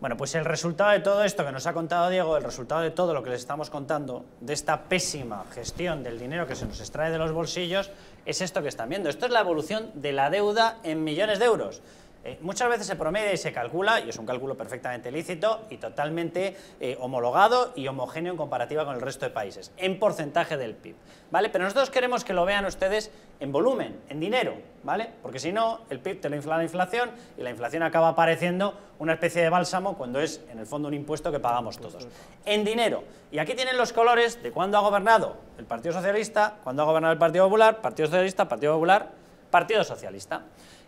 Bueno, pues el resultado de todo esto que nos ha contado Diego, el resultado de todo lo que les estamos contando, de esta pésima gestión del dinero que se nos extrae de los bolsillos, es esto que están viendo. Esto es la evolución de la deuda en millones de euros. Eh, muchas veces se promedia y se calcula, y es un cálculo perfectamente lícito y totalmente eh, homologado y homogéneo en comparativa con el resto de países, en porcentaje del PIB, ¿vale? Pero nosotros queremos que lo vean ustedes en volumen, en dinero, ¿vale? Porque si no, el PIB te lo infla la inflación y la inflación acaba apareciendo una especie de bálsamo cuando es, en el fondo, un impuesto que pagamos todos. En dinero. Y aquí tienen los colores de cuándo ha gobernado el Partido Socialista, cuándo ha gobernado el Partido Popular, Partido Socialista, Partido Popular, Partido Socialista.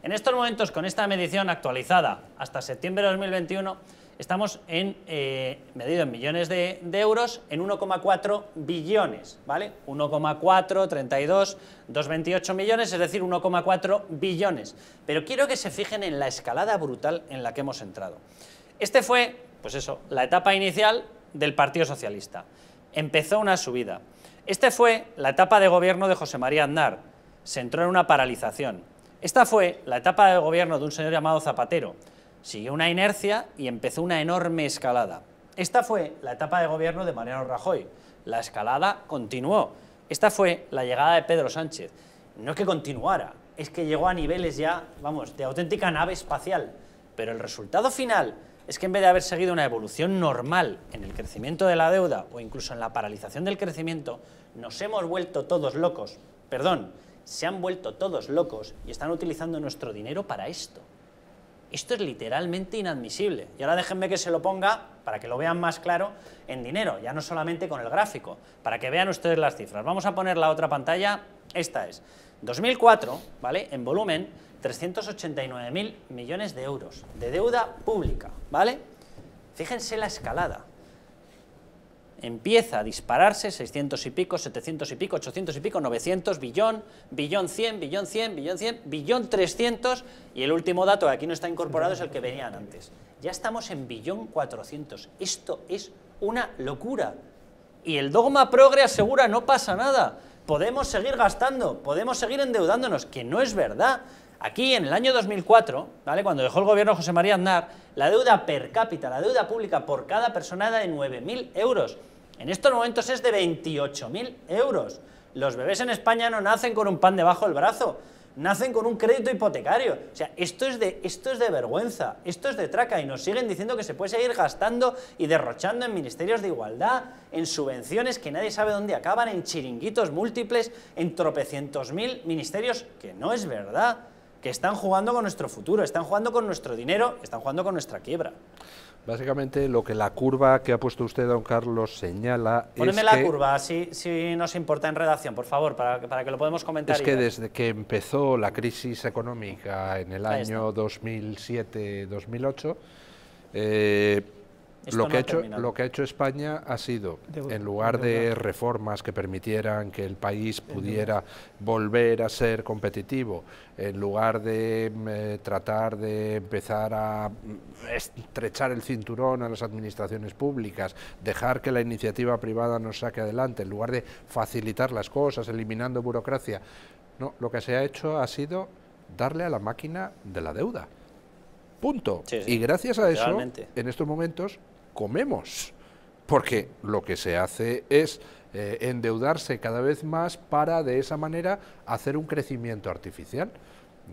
En estos momentos, con esta medición actualizada hasta septiembre de 2021, estamos en, eh, medido en millones de, euros, en 1,4 billones, ¿vale? 1,4, 32, 228 millones, es decir, 1,4 billones. Pero quiero que se fijen en la escalada brutal en la que hemos entrado. Este fue, pues eso, la etapa inicial del Partido Socialista. Empezó una subida. Este fue la etapa de gobierno de José María Andar, Se entró en una paralización esta fue la etapa de gobierno de un señor llamado Zapatero. Siguió una inercia y empezó una enorme escalada. Esta fue la etapa de gobierno de Mariano Rajoy. La escalada continuó. Esta fue la llegada de Pedro Sánchez. No es que continuara, es que llegó a niveles ya, vamos, de auténtica nave espacial. Pero el resultado final es que en vez de haber seguido una evolución normal en el crecimiento de la deuda o incluso en la paralización del crecimiento, nos hemos vuelto todos locos. Perdón, se han vuelto todos locos y están utilizando nuestro dinero para esto. Esto es literalmente inadmisible. Y ahora déjenme que se lo ponga, para que lo vean más claro, en dinero, ya no solamente con el gráfico, para que vean ustedes las cifras. Vamos a poner la otra pantalla, esta es. 2004, ¿vale? En volumen, 389.000 millones de euros de deuda pública, ¿vale? Fíjense la escalada empieza a dispararse, 600 y pico, 700 y pico, 800 y pico, 900, billón, billón 100, billón 100, billón 100, billón 300 y el último dato que aquí no está incorporado es el que venían antes. Ya estamos en billón 400. Esto es una locura. Y el dogma progre asegura no pasa nada. Podemos seguir gastando, podemos seguir endeudándonos, que no es verdad. Aquí, en el año 2004, ¿vale? cuando dejó el gobierno José María Aznar, la deuda per cápita, la deuda pública por cada persona era de 9.000 euros. En estos momentos es de 28.000 euros. Los bebés en España no nacen con un pan debajo del brazo, nacen con un crédito hipotecario. O sea, esto es, de, esto es de vergüenza, esto es de traca y nos siguen diciendo que se puede seguir gastando y derrochando en ministerios de igualdad, en subvenciones que nadie sabe dónde acaban, en chiringuitos múltiples, en tropecientos mil ministerios, que no es verdad que están jugando con nuestro futuro, están jugando con nuestro dinero, están jugando con nuestra quiebra. Básicamente lo que la curva que ha puesto usted, don Carlos, señala Póneme la curva, si, nos importa en redacción, por favor, para, para que lo podamos comentar. Es que desde que empezó la crisis económica en el año 2007-2008, lo, que ha hecho, España ha sido, en lugar de, reformas que permitieran que el país pudiera volver a ser competitivo, en lugar de mm, eh, tratar de empezar a mm, estrechar el cinturón a las administraciones públicas, dejar que la iniciativa privada nos saque adelante, en lugar de facilitar las cosas, eliminando burocracia, no, lo que se ha hecho ha sido darle a la máquina de la deuda. Punto. Y gracias a eso, en estos momentos, comemos, porque lo que se hace es eh, endeudarse cada vez más para de esa manera hacer un crecimiento artificial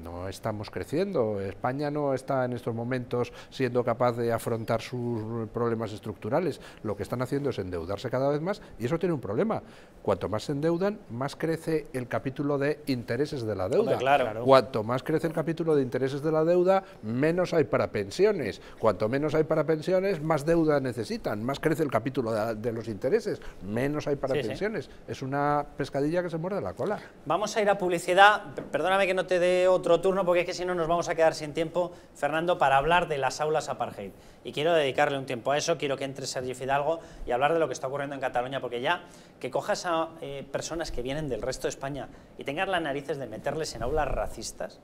no estamos creciendo. España no está en estos momentos siendo capaz de afrontar sus problemas estructurales. Lo que están haciendo es endeudarse cada vez más y eso tiene un problema. Cuanto más se endeudan, más crece el capítulo de intereses de la deuda. claro. Cuanto más crece el capítulo de intereses de la deuda, menos hay para pensiones. Cuanto menos hay para pensiones, más deuda necesitan. Más crece el capítulo de, los intereses, menos hay para pensiones. Es una pescadilla que se muerde la cola. Vamos a ir a publicidad. Perdóname que no te dé otro turno porque es que si no nos vamos a quedar sin tiempo, Fernando, para hablar de las aulas apartheid. Y quiero dedicarle un tiempo a eso, quiero que entre Sergio Fidalgo y hablar de lo que está ocurriendo en Cataluña, porque ya que cojas a eh, personas que vienen del resto de España y tengas las narices de meterles en aulas racistas,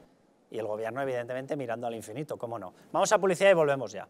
y el gobierno evidentemente mirando al infinito, ¿cómo no? Vamos a publicidad y volvemos ya.